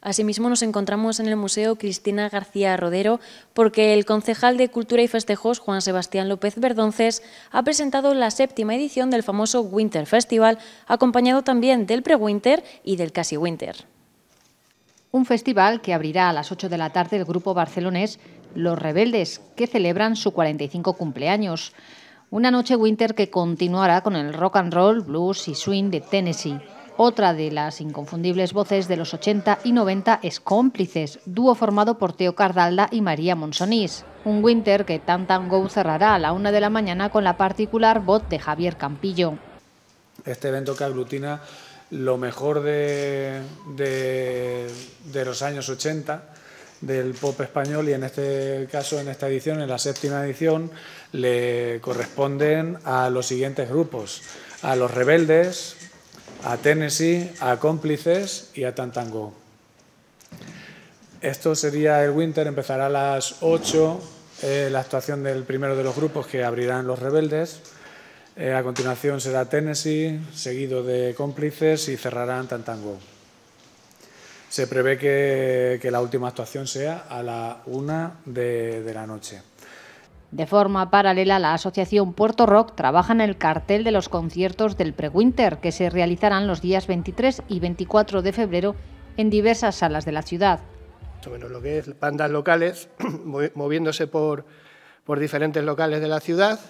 Asimismo, nos encontramos en el Museo Cristina García Rodero porque el concejal de Cultura y Festejos, Juan Sebastián López Verdonces, ha presentado la séptima edición del famoso Winter Festival, acompañado también del pre-winter y del casi winter. Un festival que abrirá a las 8 de la tarde el grupo barcelonés Los Rebeldes, que celebran su 45 cumpleaños. Una noche winter que continuará con el rock and roll, blues y swing de Tennessee. Otra de las inconfundibles voces de los 80 y 90 es Cómplices, dúo formado por Teo Cardalda y María Monsonís. Un winter que Tan Tan cerrará a la una de la mañana con la particular voz de Javier Campillo. Este evento que aglutina lo mejor de, de los años 80 del pop español y en este caso, en esta edición, en la séptima edición, le corresponden a los siguientes grupos. A los rebeldes, a Tennessee, a Cómplices y a Tantango. Esto sería el Winter, empezará a las 8 eh, la actuación del primero de los grupos que abrirán los rebeldes. Eh, a continuación será Tennessee, seguido de Cómplices y cerrarán Tantango. Se prevé que, la última actuación sea a la 1 de la noche. De forma paralela, la Asociación Puerto Rock trabaja en el cartel de los conciertos del Pre-Winter, que se realizarán los días 23 y 24 de febrero en diversas salas de la ciudad. Menos lo que es bandas locales, moviéndose por, por diferentes locales de la ciudad,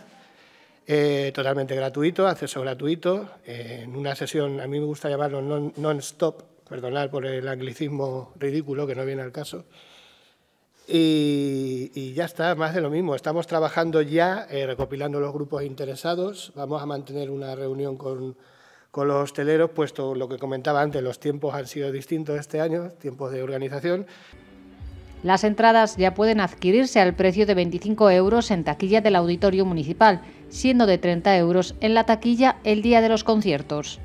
eh, totalmente gratuito, acceso gratuito, eh, en una sesión, a mí me gusta llamarlo non-stop, perdonad por el anglicismo ridículo que no viene al caso, y, ya está, más de lo mismo. Estamos trabajando ya, eh, recopilando los grupos interesados. Vamos a mantener una reunión con, con, los hosteleros, puesto lo que comentaba antes, los tiempos han sido distintos este año, tiempos de organización. Las entradas ya pueden adquirirse al precio de 25 euros en taquilla del Auditorio Municipal, siendo de 30 euros en la taquilla el día de los conciertos.